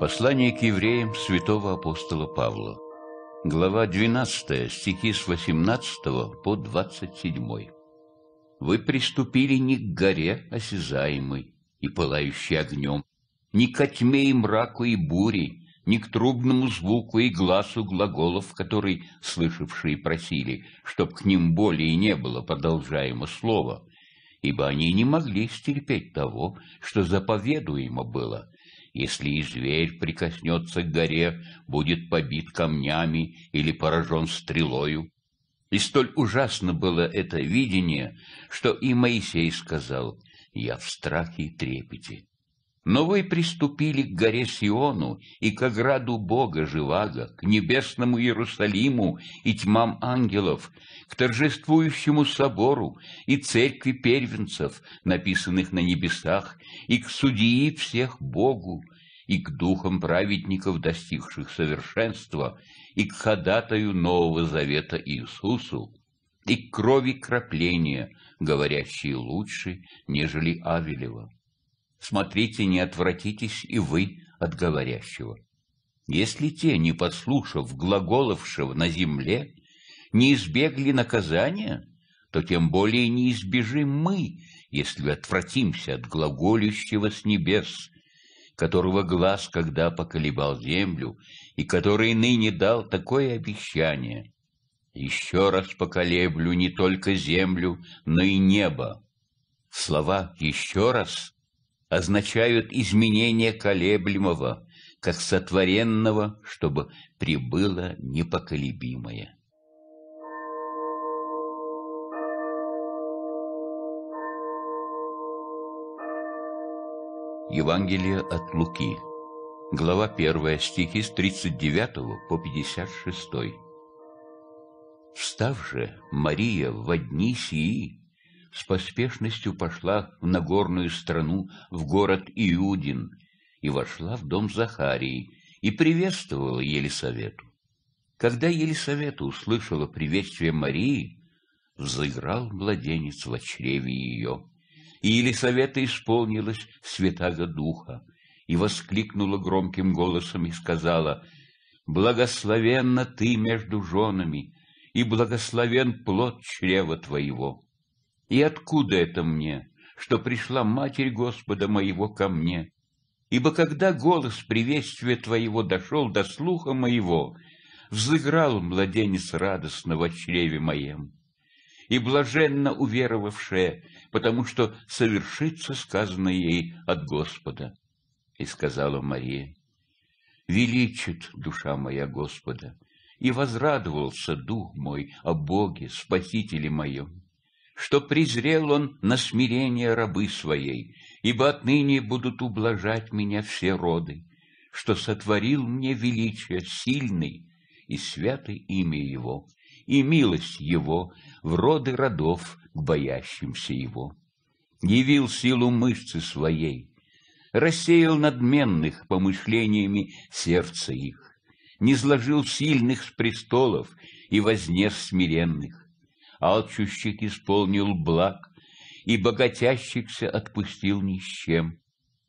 Послание к евреям святого апостола Павла. Глава 12, стихи с 18 по 27. «Вы приступили не к горе осязаемой и пылающей огнем, ни к тьме и мраку и буре, ни к трубному звуку и глазу глаголов, который слышавшие просили, чтоб к ним более не было продолжаемо слово, ибо они не могли стерпеть того, что заповедуемо было» Если и зверь прикоснется к горе, будет побит камнями или поражен стрелою. И столь ужасно было это видение, что и Моисей сказал, «Я в страхе и трепете». Но вы приступили к горе Сиону и к ограду Бога Живаго, к небесному Иерусалиму и тьмам ангелов, к торжествующему собору и церкви первенцев, написанных на небесах, и к судьи всех Богу, и к духам праведников, достигших совершенства, и к ходатаю Нового Завета Иисусу, и к крови кропления, говорящей лучше, нежели Авелева. Смотрите, не отвратитесь и вы от говорящего. Если те, не подслушав глаголовшего на земле, не избегли наказания, то тем более не избежим мы, если отвратимся от глаголющего с небес, которого глаз когда поколебал землю и который ныне дал такое обещание. Еще раз поколеблю не только землю, но и небо. Слова «еще раз» означают изменение колеблемого, как сотворенного, чтобы прибыло непоколебимое. Евангелие от Луки, глава 1, стихи с 39 по 56. «Встав же, Мария, в одни сии, с поспешностью пошла в Нагорную страну, в город Иудин, и вошла в дом Захарии, и приветствовала Елисавету. Когда Елисавета услышала приветствие Марии, взыграл младенец в чреве ее. И Елисавета исполнилась святаго духа, и воскликнула громким голосом и сказала, «Благословенна ты между женами, и благословен плод чрева твоего». И откуда это мне, что пришла Матерь Господа моего ко мне? Ибо когда голос приветствия Твоего дошел до слуха моего, взыграл младенец радостно во чреве моем. И блаженно уверовавшая, потому что совершится сказанное ей от Господа. И сказала Мария, «Величит душа моя Господа, и возрадовался дух мой о Боге, Спасителе моем, что презрел он на смирение рабы своей, ибо отныне будут ублажать меня все роды, что сотворил мне величие сильный и святое имя его, и милость его в роды родов к боящимся его. Явил силу мышцы своей, рассеял надменных помышлениями сердца их, не сложил сильных с престолов и вознес смиренных алчущих исполнил благ, и богатящихся отпустил ни с чем.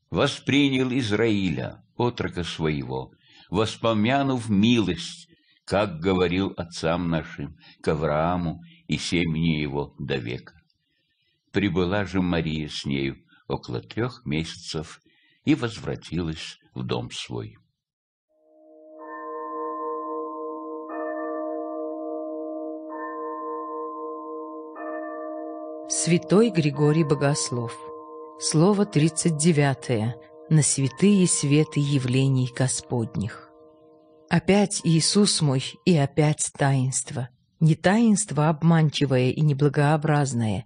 Воспринял Израиля, отрока своего, воспомянув милость, как говорил отцам нашим, к Аврааму и семени его до века. Прибыла же Мария с нею около трех месяцев и возвратилась в дом свой. Святой Григорий Богослов. Слово 39. На святые светы явлений Господних. Опять Иисус мой, и опять таинство. Не таинство обманчивое и неблагообразное,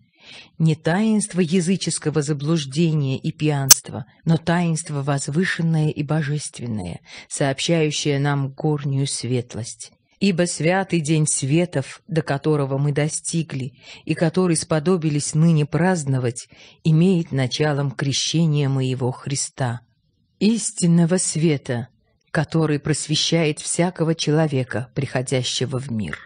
не таинство языческого заблуждения и пьянства, но таинство возвышенное и божественное, сообщающее нам горнюю светлость. Ибо святый день светов, до которого мы достигли, и который сподобились ныне праздновать, имеет началом крещения моего Христа. Истинного света, который просвещает всякого человека, приходящего в мир.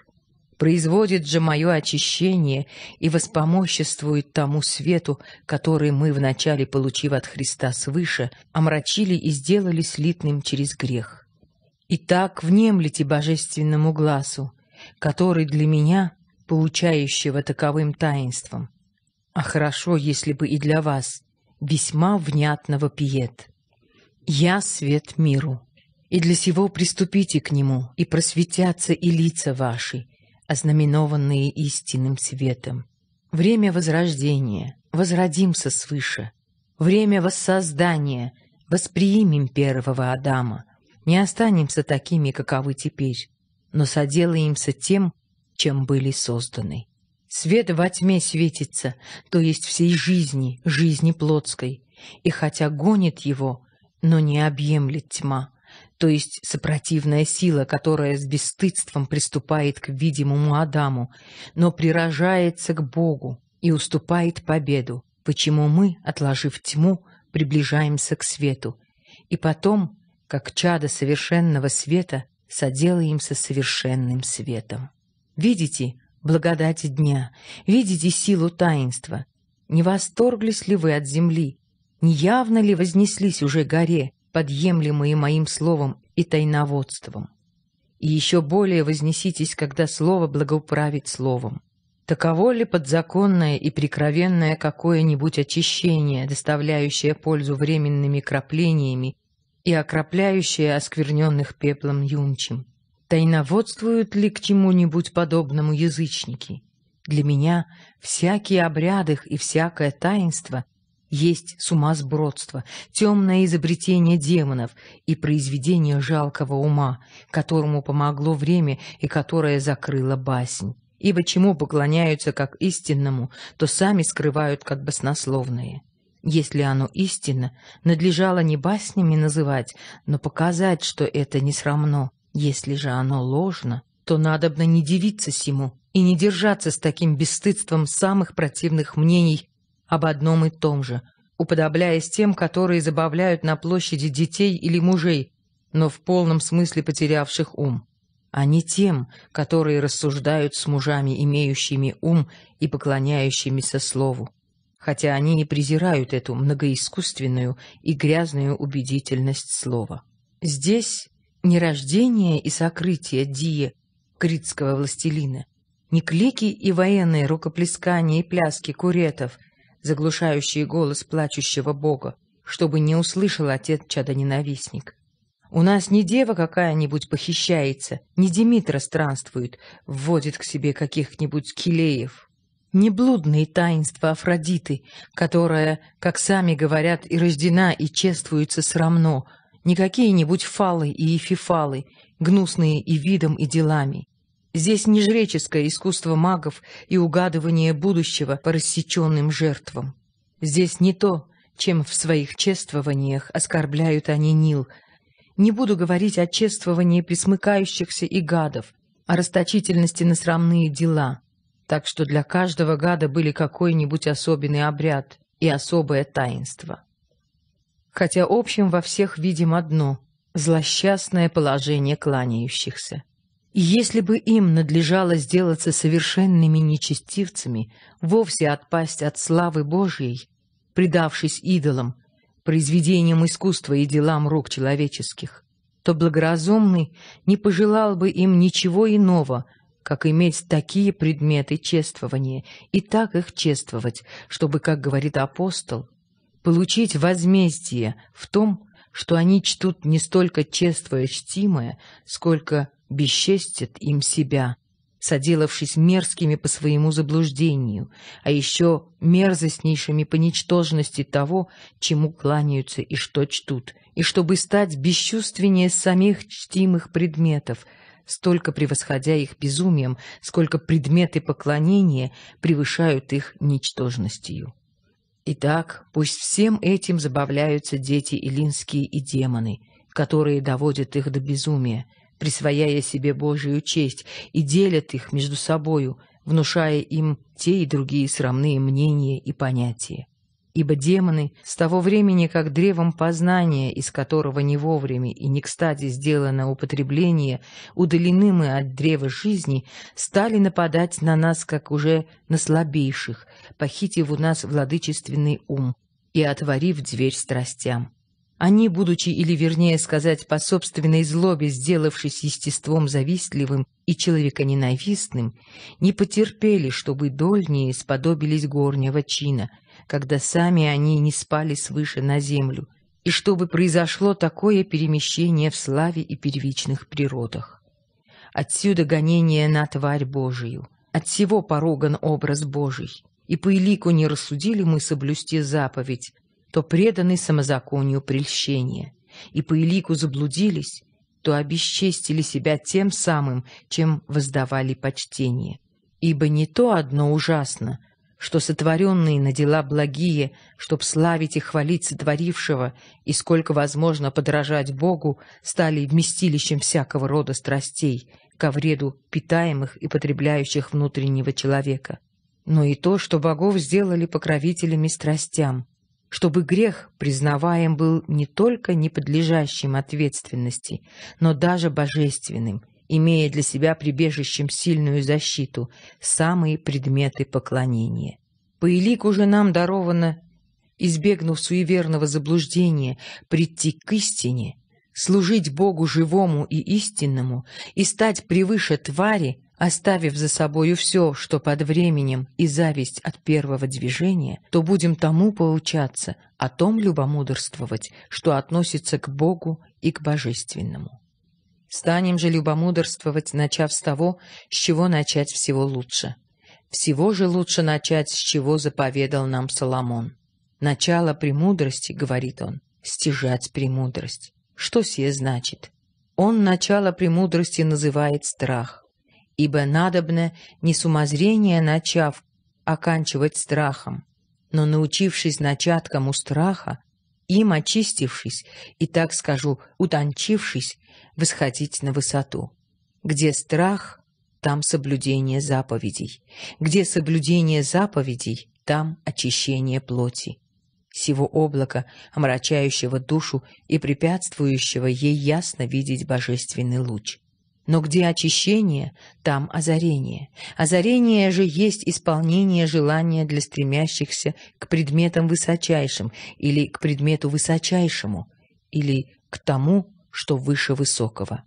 Производит же мое очищение и воспомоществует тому свету, который мы вначале, получив от Христа свыше, омрачили и сделали слитным через грех Итак, внемлите божественному глазу, который для меня, получающего таковым таинством, а хорошо, если бы и для вас, весьма внятного вопиет. Я свет миру, и для сего приступите к нему, и просветятся и лица ваши, ознаменованные истинным светом. Время возрождения, возродимся свыше. Время воссоздания, восприимем первого Адама, не останемся такими, каковы теперь, но соделаемся тем, чем были созданы. Свет во тьме светится, то есть всей жизни, жизни плотской, и хотя гонит его, но не объемлет тьма, то есть сопротивная сила, которая с бесстыдством приступает к видимому Адаму, но прирожается к Богу и уступает победу, почему мы, отложив тьму, приближаемся к свету, и потом как чадо совершенного света содела им со совершенным светом. Видите благодать дня, видите силу таинства. Не восторглись ли вы от земли? Не явно ли вознеслись уже горе, подъемлемые моим словом и тайноводством? И еще более вознеситесь, когда слово благоуправит словом. Таково ли подзаконное и прикровенное какое-нибудь очищение, доставляющее пользу временными кроплениями? и окропляющие оскверненных пеплом юнчим, Тайноводствуют ли к чему-нибудь подобному язычники? Для меня всякие обряды и всякое таинство есть сумасбродство, темное изобретение демонов и произведение жалкого ума, которому помогло время и которое закрыло баснь. Ибо чему поклоняются как истинному, то сами скрывают как баснословные если оно истинно, надлежало не баснями называть, но показать, что это не срамно. Если же оно ложно, то надобно не дивиться сему и не держаться с таким бесстыдством самых противных мнений об одном и том же, уподобляясь тем, которые забавляют на площади детей или мужей, но в полном смысле потерявших ум, а не тем, которые рассуждают с мужами, имеющими ум и поклоняющимися слову хотя они и презирают эту многоискусственную и грязную убедительность слова. Здесь не рождение и сокрытие Дие, критского властелина, не клики и военные рукоплескания и пляски куретов, заглушающие голос плачущего бога, чтобы не услышал отец ненавистник. У нас не дева какая-нибудь похищается, не Димитра странствует, вводит к себе каких-нибудь килеев, не блудные таинства Афродиты, которая, как сами говорят, и рождена, и чествуется срамно, не какие-нибудь фалы и эфифалы, гнусные и видом, и делами. Здесь не жреческое искусство магов и угадывание будущего по рассеченным жертвам. Здесь не то, чем в своих чествованиях оскорбляют они Нил. Не буду говорить о чествовании присмыкающихся и гадов, о расточительности на срамные дела так что для каждого гада были какой-нибудь особенный обряд и особое таинство. Хотя общим во всех видим одно — злосчастное положение кланяющихся. И если бы им надлежало сделаться совершенными нечестивцами, вовсе отпасть от славы Божьей, предавшись идолам, произведениям искусства и делам рук человеческих, то благоразумный не пожелал бы им ничего иного — как иметь такие предметы чествования и так их чествовать, чтобы, как говорит апостол, получить возмездие в том, что они чтут не столько чествуя чтимое, сколько бесчестят им себя, соделавшись мерзкими по своему заблуждению, а еще мерзостнейшими по ничтожности того, чему кланяются и что чтут, и чтобы стать бесчувственнее самих чтимых предметов — столько превосходя их безумием, сколько предметы поклонения превышают их ничтожностью. Итак, пусть всем этим забавляются дети илинские и демоны, которые доводят их до безумия, присвояя себе Божию честь и делят их между собою, внушая им те и другие срамные мнения и понятия. Ибо демоны с того времени, как древом познания, из которого не вовремя и не кстати сделано употребление, удалены мы от древа жизни, стали нападать на нас, как уже на слабейших, похитив у нас владычественный ум и отворив дверь страстям. Они, будучи, или вернее сказать, по собственной злобе, сделавшись естеством завистливым и человеконенавистным, не потерпели, чтобы дольние сподобились горнего чина — когда сами они не спали свыше на землю, и чтобы произошло такое перемещение в славе и первичных природах. Отсюда гонение на тварь Божию, от всего пороган образ Божий, и по элику не рассудили мы соблюсти заповедь, то преданы самозаконию прельщения, и по элику заблудились, то обесчестили себя тем самым, чем воздавали почтение. Ибо не то одно ужасно, что сотворенные на дела благие, чтоб славить и хвалить сотворившего, и сколько возможно подражать Богу, стали вместилищем всякого рода страстей, ко вреду питаемых и потребляющих внутреннего человека. Но и то, что богов сделали покровителями страстям, чтобы грех, признаваем, был не только неподлежащим ответственности, но даже божественным — имея для себя прибежищем сильную защиту, самые предметы поклонения. Поилик уже нам даровано, избегнув суеверного заблуждения, прийти к истине, служить Богу живому и истинному и стать превыше твари, оставив за собою все, что под временем и зависть от первого движения, то будем тому поучаться, о том любомудрствовать, что относится к Богу и к божественному. Станем же любомудрствовать, начав с того, с чего начать всего лучше. Всего же лучше начать, с чего заповедал нам Соломон. «Начало премудрости, — говорит он, — стяжать премудрость». Что сие значит? Он начало премудрости называет страх. Ибо надобно не сумозрение начав, оканчивать страхом, но научившись начаткам у страха, им очистившись и, так скажу, утончившись, восходить на высоту. Где страх, там соблюдение заповедей. Где соблюдение заповедей, там очищение плоти. Сего облака, омрачающего душу и препятствующего ей ясно видеть божественный луч. Но где очищение, там озарение. Озарение же есть исполнение желания для стремящихся к предметам высочайшим или к предмету высочайшему, или к тому, что выше высокого.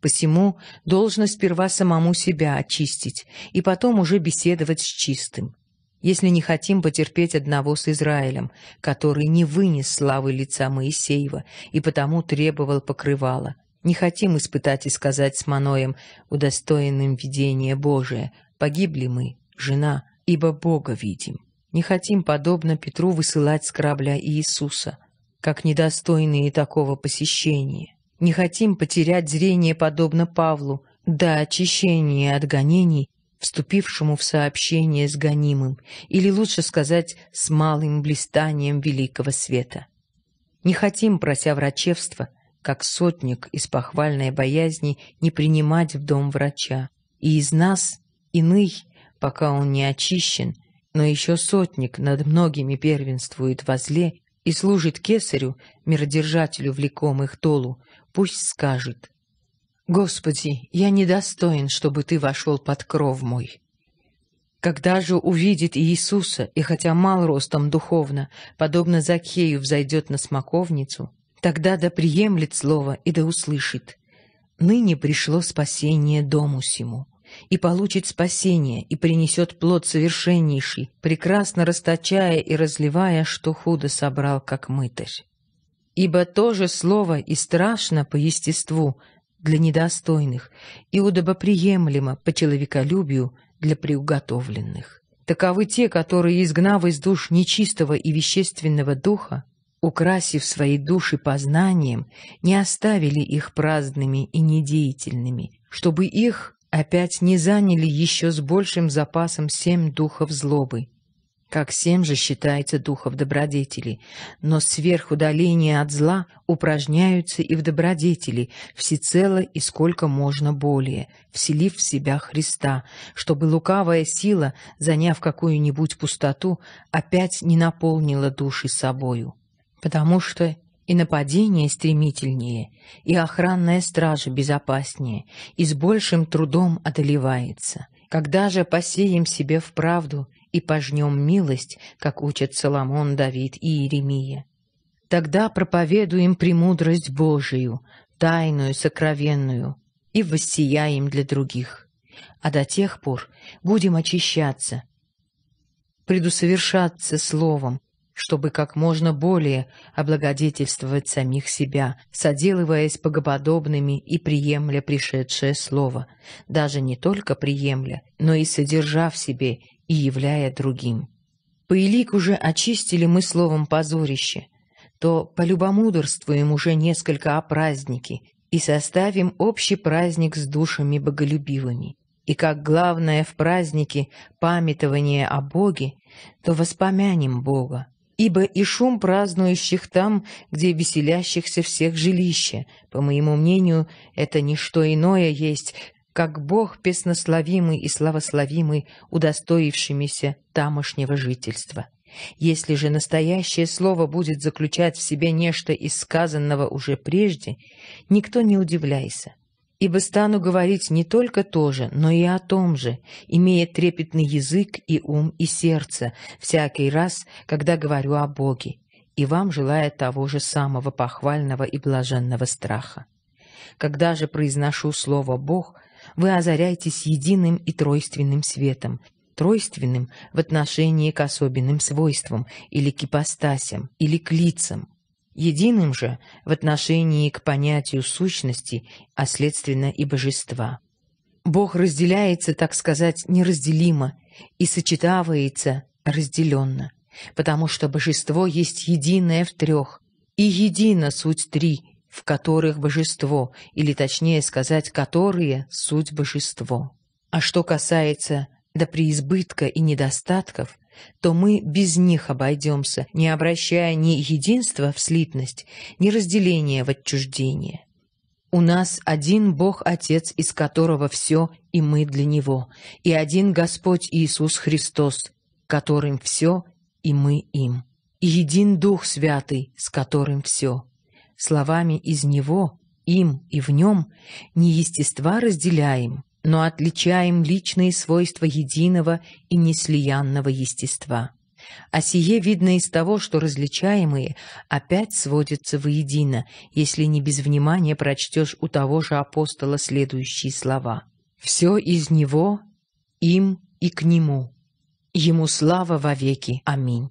Посему должно сперва самому себя очистить и потом уже беседовать с чистым если не хотим потерпеть одного с Израилем, который не вынес славы лица Моисеева и потому требовал покрывала, не хотим испытать и сказать с Маноем, удостоенным видения Божия, погибли мы, жена, ибо Бога видим. Не хотим, подобно Петру, высылать с корабля Иисуса, как недостойные такого посещения. Не хотим потерять зрение, подобно Павлу, до очищения от гонений, вступившему в сообщение с гонимым, или лучше сказать, с малым блистанием великого света. Не хотим, прося врачевства, как сотник из похвальной боязни не принимать в дом врача. И из нас иных, пока он не очищен, но еще сотник над многими первенствует во зле и служит кесарю, миродержателю их долу, пусть скажет «Господи, я недостоин, чтобы ты вошел под кров мой». Когда же увидит Иисуса, и хотя мал ростом духовно, подобно Закхею взойдет на смоковницу – Тогда да приемлет слово и да услышит. Ныне пришло спасение дому сему, и получит спасение, и принесет плод совершеннейший, прекрасно расточая и разливая, что худо собрал, как мытарь. Ибо то же слово и страшно по естеству для недостойных, и удобоприемлемо по человеколюбию для приуготовленных. Таковы те, которые, изгнав из душ нечистого и вещественного духа, украсив свои души познанием, не оставили их праздными и недеятельными, чтобы их опять не заняли еще с большим запасом семь духов злобы, как семь же считается духов добродетели, но сверх удаления от зла упражняются и в добродетели, всецело и сколько можно более, вселив в себя Христа, чтобы лукавая сила, заняв какую-нибудь пустоту, опять не наполнила души собою потому что и нападение стремительнее, и охранная стража безопаснее, и с большим трудом одолевается. Когда же посеем себе в правду и пожнем милость, как учат Соломон, Давид и Иеремия? Тогда проповедуем премудрость Божию, тайную, сокровенную, и воссияем для других. А до тех пор будем очищаться, предусовершаться словом, чтобы как можно более облагодетельствовать самих себя, соделываясь богоподобными и приемля пришедшее слово, даже не только приемля, но и содержа в себе и являя другим. Паэлик уже очистили мы словом позорище, то полюбомудрствуем уже несколько о празднике и составим общий праздник с душами боголюбивыми и как главное в празднике памятование о Боге, то воспомянем Бога, ибо и шум празднующих там, где веселящихся всех жилище, по моему мнению, это не что иное есть, как Бог песнословимый и славословимый, удостоившимися тамошнего жительства. Если же настоящее слово будет заключать в себе нечто из сказанного уже прежде, никто не удивляйся, ибо стану говорить не только то же, но и о том же, имея трепетный язык и ум и сердце, всякий раз, когда говорю о Боге, и вам желая того же самого похвального и блаженного страха. Когда же произношу слово «Бог», вы озаряетесь единым и тройственным светом, тройственным в отношении к особенным свойствам или к ипостасям, или к лицам, единым же в отношении к понятию сущности, а следственно и божества. Бог разделяется, так сказать, неразделимо и сочетавается разделенно, потому что божество есть единое в трех, и едина суть три, в которых божество, или точнее сказать, которые суть божество. А что касается до преизбытка и недостатков, то мы без них обойдемся, не обращая ни единства в слитность, ни разделения в отчуждение. У нас один Бог Отец, из которого все, и мы для Него, и один Господь Иисус Христос, которым все, и мы им, и един Дух Святый, с которым все. Словами «из Него», «им» и «в Нем» не естества разделяем, но отличаем личные свойства единого и неслиянного естества. А сие видно из того, что различаемые опять сводятся воедино, если не без внимания прочтешь у того же апостола следующие слова. «Все из него, им и к нему. Ему слава вовеки. Аминь».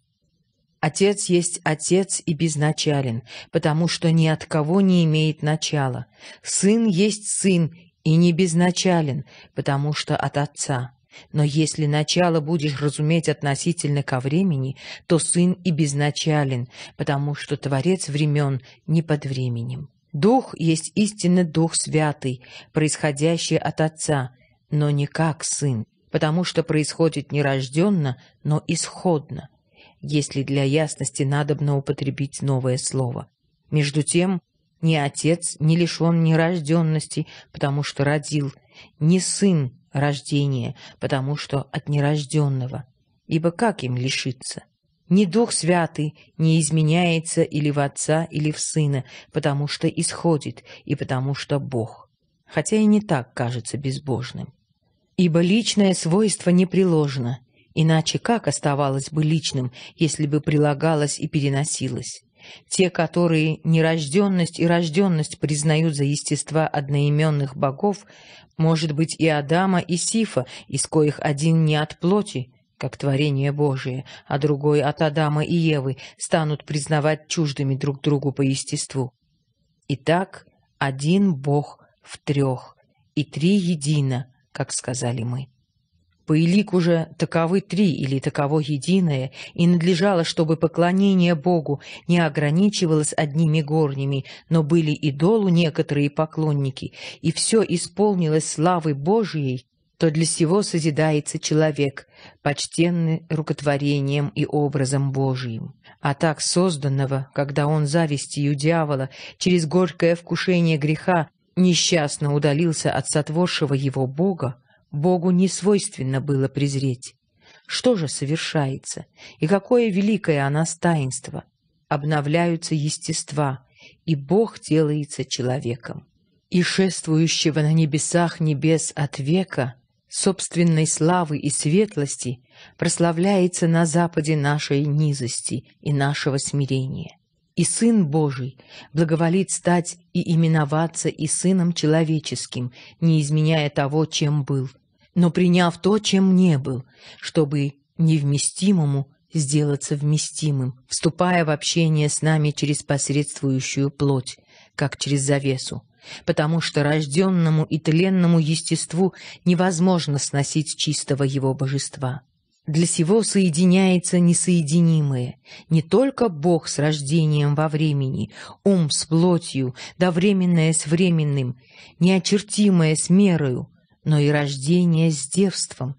Отец есть Отец и безначален, потому что ни от кого не имеет начала. Сын есть Сын и не безначален, потому что от Отца. Но если начало будешь разуметь относительно ко времени, то Сын и безначален, потому что Творец времен не под временем. Дух есть истинно Дух Святый, происходящий от Отца, но не как Сын, потому что происходит не рожденно, но исходно, если для ясности надобно употребить новое слово. Между тем, ни отец не лишен нерожденности, потому что родил, ни сын рождения, потому что от нерожденного. Ибо как им лишиться? Ни Дух Святый не изменяется или в Отца, или в Сына, потому что исходит, и потому что Бог. Хотя и не так кажется безбожным. Ибо личное свойство не приложено, иначе как оставалось бы личным, если бы прилагалось и переносилось? Те, которые нерожденность и рожденность признают за естества одноименных богов, может быть и Адама, и Сифа, из коих один не от плоти, как творение Божие, а другой от Адама и Евы, станут признавать чуждыми друг другу по естеству. Итак, один Бог в трех, и три едино, как сказали мы по элику же таковы три или таково единое, и надлежало, чтобы поклонение Богу не ограничивалось одними горнями но были и долу некоторые поклонники, и все исполнилось славы Божией, то для сего созидается человек, почтенный рукотворением и образом Божиим. А так созданного, когда он завистью дьявола через горькое вкушение греха несчастно удалился от сотворшего его Бога, Богу не свойственно было презреть. Что же совершается? И какое великое о нас таинство! Обновляются естества, и Бог делается человеком. И шествующего на небесах небес от века, собственной славы и светлости, прославляется на западе нашей низости и нашего смирения. И Сын Божий благоволит стать и именоваться и Сыном Человеческим, не изменяя того, чем был – но приняв то, чем не был, чтобы невместимому сделаться вместимым, вступая в общение с нами через посредствующую плоть, как через завесу, потому что рожденному и тленному естеству невозможно сносить чистого его божества. Для сего соединяется несоединимое, не только Бог с рождением во времени, ум с плотью, да временное с временным, неочертимое с мерою, но и рождение с девством,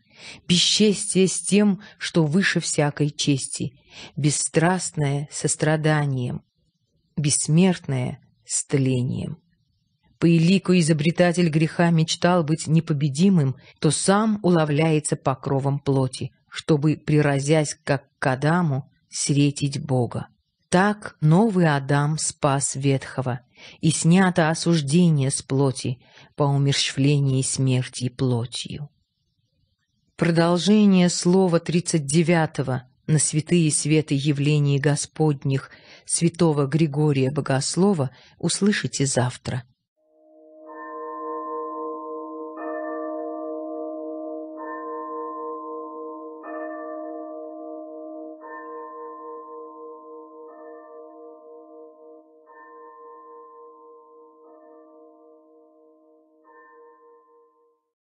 бесчестие с тем, что выше всякой чести, бесстрастное со страданием, бессмертное с тлением. Поилику изобретатель греха мечтал быть непобедимым, то сам уловляется покровом плоти, чтобы, приразясь как к Адаму, сретить Бога. Так новый Адам спас Ветхого — и снято осуждение с плоти по умерщвлении смерти плотью. Продолжение слова 39 на святые светы явлений Господних святого Григория Богослова услышите завтра.